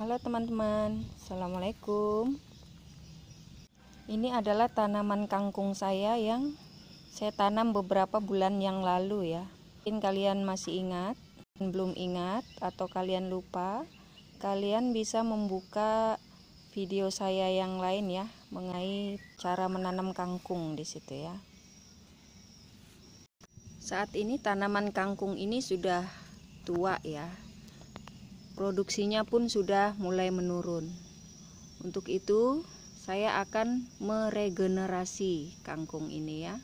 Halo teman-teman, Assalamualaikum Ini adalah tanaman kangkung saya yang saya tanam beberapa bulan yang lalu ya Mungkin kalian masih ingat, belum ingat, atau kalian lupa Kalian bisa membuka video saya yang lain ya Mengenai cara menanam kangkung di situ ya Saat ini tanaman kangkung ini sudah tua ya produksinya pun sudah mulai menurun. Untuk itu, saya akan meregenerasi kangkung ini ya.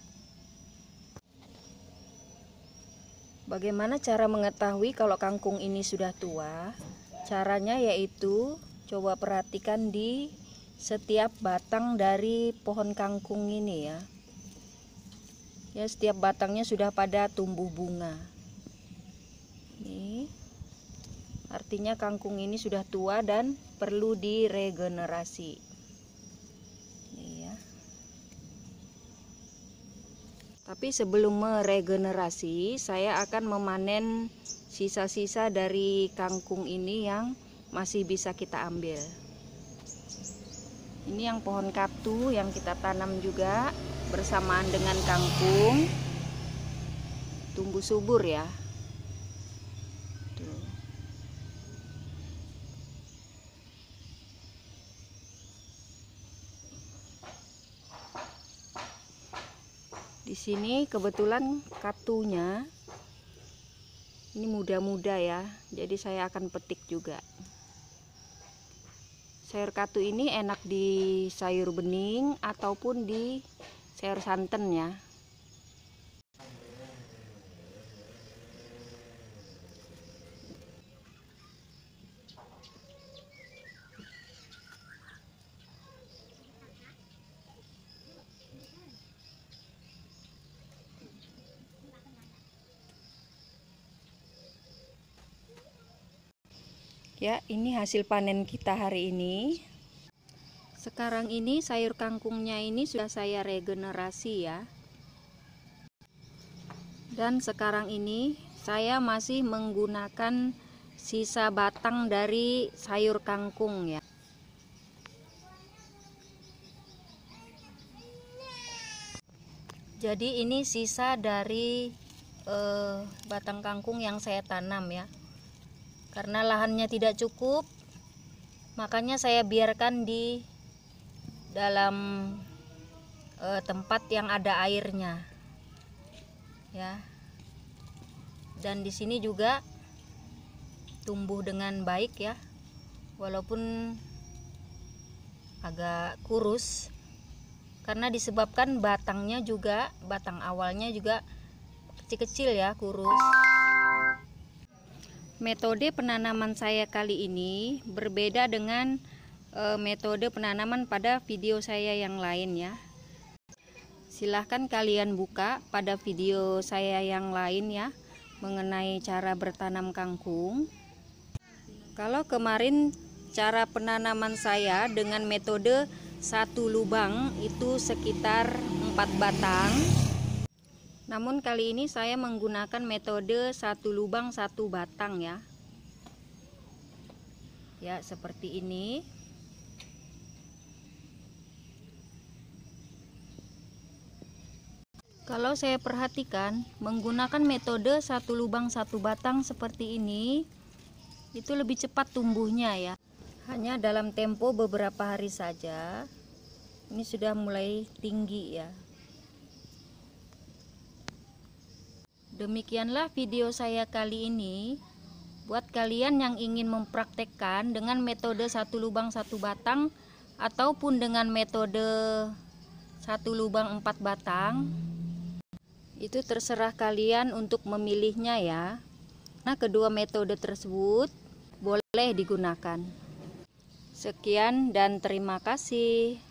Bagaimana cara mengetahui kalau kangkung ini sudah tua? Caranya yaitu coba perhatikan di setiap batang dari pohon kangkung ini ya. Ya, setiap batangnya sudah pada tumbuh bunga. Nih. Artinya kangkung ini sudah tua dan perlu diregenerasi. ya. Tapi sebelum meregenerasi, saya akan memanen sisa-sisa dari kangkung ini yang masih bisa kita ambil. Ini yang pohon kaptu yang kita tanam juga bersamaan dengan kangkung. Tumbuh subur ya. di sini kebetulan katunya ini muda-muda ya jadi saya akan petik juga sayur katu ini enak di sayur bening ataupun di sayur santan ya ya ini hasil panen kita hari ini sekarang ini sayur kangkungnya ini sudah saya regenerasi ya dan sekarang ini saya masih menggunakan sisa batang dari sayur kangkung ya jadi ini sisa dari eh, batang kangkung yang saya tanam ya karena lahannya tidak cukup makanya saya biarkan di dalam e, tempat yang ada airnya ya dan di sini juga tumbuh dengan baik ya walaupun agak kurus karena disebabkan batangnya juga batang awalnya juga kecil-kecil ya kurus metode penanaman saya kali ini berbeda dengan e, metode penanaman pada video saya yang lain ya silahkan kalian buka pada video saya yang lain ya mengenai cara bertanam kangkung kalau kemarin cara penanaman saya dengan metode satu lubang itu sekitar 4 batang namun kali ini saya menggunakan metode satu lubang satu batang ya. Ya, seperti ini. Kalau saya perhatikan, menggunakan metode satu lubang satu batang seperti ini, itu lebih cepat tumbuhnya ya. Hanya dalam tempo beberapa hari saja, ini sudah mulai tinggi ya, Demikianlah video saya kali ini. Buat kalian yang ingin mempraktekkan dengan metode satu lubang satu batang ataupun dengan metode satu lubang empat batang, itu terserah kalian untuk memilihnya ya. Nah, kedua metode tersebut boleh digunakan. Sekian dan terima kasih.